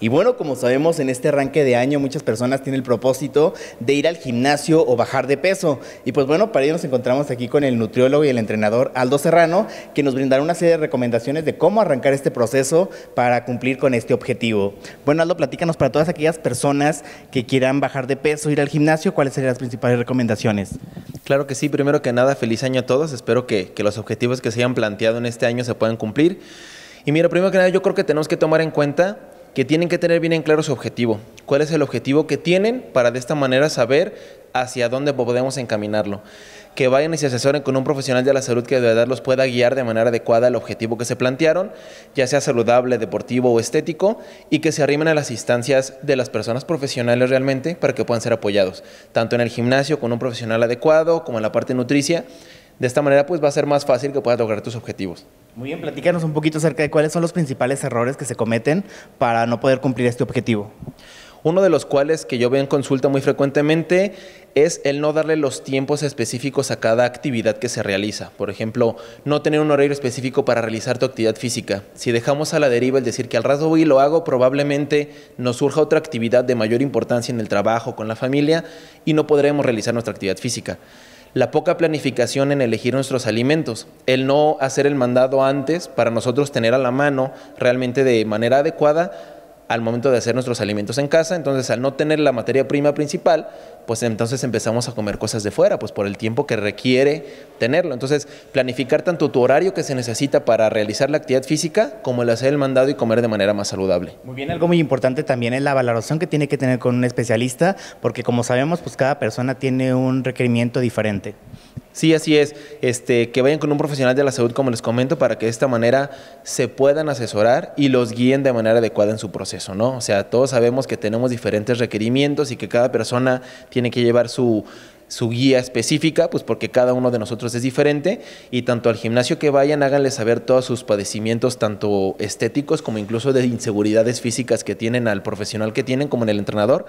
Y bueno, como sabemos, en este arranque de año muchas personas tienen el propósito de ir al gimnasio o bajar de peso. Y pues bueno, para ello nos encontramos aquí con el nutriólogo y el entrenador Aldo Serrano, que nos brindará una serie de recomendaciones de cómo arrancar este proceso para cumplir con este objetivo. Bueno, Aldo, platícanos para todas aquellas personas que quieran bajar de peso, ir al gimnasio, cuáles serían las principales recomendaciones. Claro que sí, primero que nada, feliz año a todos. Espero que, los objetivos que se hayan planteado en este año se puedan cumplir. Y mira, primero que nada, yo creo que tenemos que tomar en cuenta que tienen que tener bien en claro su objetivo. ¿Cuál es el objetivo que tienen para de esta manera saber hacia dónde podemos encaminarlo? Que vayan y se asesoren con un profesional de la salud que de verdad los pueda guiar de manera adecuada al objetivo que se plantearon, ya sea saludable, deportivo o estético, y que se arrimen a las instancias de las personas profesionales realmente para que puedan ser apoyados, tanto en el gimnasio con un profesional adecuado como en la parte nutricia de esta manera pues va a ser más fácil que puedas lograr tus objetivos. Muy bien, platícanos un poquito acerca de cuáles son los principales errores que se cometen para no poder cumplir este objetivo. Uno de los cuales que yo veo en consulta muy frecuentemente es el no darle los tiempos específicos a cada actividad que se realiza. Por ejemplo, no tener un horario específico para realizar tu actividad física. Si dejamos a la deriva el decir que al rato voy y lo hago, probablemente nos surja otra actividad de mayor importancia en el trabajo, con la familia, y no podremos realizar nuestra actividad física la poca planificación en elegir nuestros alimentos, el no hacer el mandado antes para nosotros tener a la mano realmente de manera adecuada al momento de hacer nuestros alimentos en casa. Entonces, al no tener la materia prima principal, pues entonces empezamos a comer cosas de fuera, pues por el tiempo que requiere tenerlo. Entonces, planificar tanto tu horario que se necesita para realizar la actividad física, como el hacer el mandado y comer de manera más saludable. Muy bien, algo muy importante también es la valoración que tiene que tener con un especialista, porque como sabemos, pues cada persona tiene un requerimiento diferente. Sí, así es. Este, que vayan con un profesional de la salud, como les comento, para que de esta manera se puedan asesorar y los guíen de manera adecuada en su proceso, ¿no? O sea, todos sabemos que tenemos diferentes requerimientos y que cada persona tiene que llevar su su guía específica, pues porque cada uno de nosotros es diferente y tanto al gimnasio que vayan háganle saber todos sus padecimientos, tanto estéticos como incluso de inseguridades físicas que tienen al profesional que tienen como en el entrenador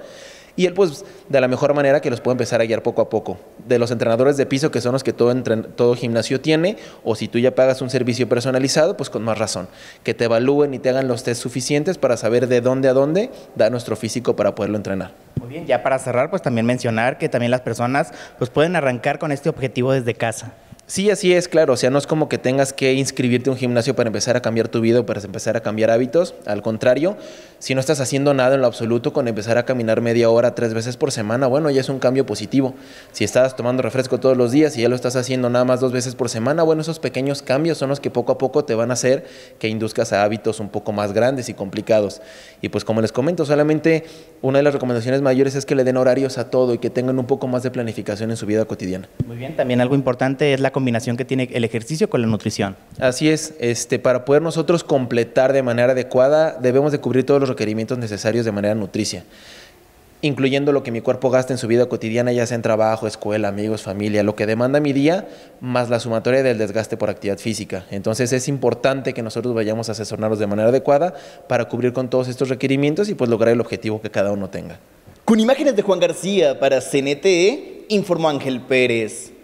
y él, pues, de la mejor manera que los puede empezar a guiar poco a poco. De los entrenadores de piso, que son los que todo, todo gimnasio tiene, o si tú ya pagas un servicio personalizado, pues con más razón. Que te evalúen y te hagan los test suficientes para saber de dónde a dónde da nuestro físico para poderlo entrenar. Muy bien, ya para cerrar, pues también mencionar que también las personas pues, pueden arrancar con este objetivo desde casa. Sí, así es, claro. O sea, no es como que tengas que inscribirte a un gimnasio para empezar a cambiar tu vida o para empezar a cambiar hábitos. Al contrario, si no estás haciendo nada en lo absoluto con empezar a caminar media hora tres veces por semana, bueno, ya es un cambio positivo. Si estás tomando refresco todos los días y ya lo estás haciendo nada más dos veces por semana, bueno, esos pequeños cambios son los que poco a poco te van a hacer que induzcas a hábitos un poco más grandes y complicados. Y pues como les comento, solamente una de las recomendaciones mayores es que le den horarios a todo y que tengan un poco más de planificación en su vida cotidiana. Muy bien, también algo importante es la combinación que tiene el ejercicio con la nutrición. Así es, este, para poder nosotros completar de manera adecuada, debemos de cubrir todos los requerimientos necesarios de manera nutricia incluyendo lo que mi cuerpo gasta en su vida cotidiana, ya sea en trabajo, escuela, amigos, familia, lo que demanda mi día, más la sumatoria del desgaste por actividad física. Entonces es importante que nosotros vayamos a asesorarnos de manera adecuada para cubrir con todos estos requerimientos y pues lograr el objetivo que cada uno tenga. Con imágenes de Juan García para CNTE, informó Ángel Pérez.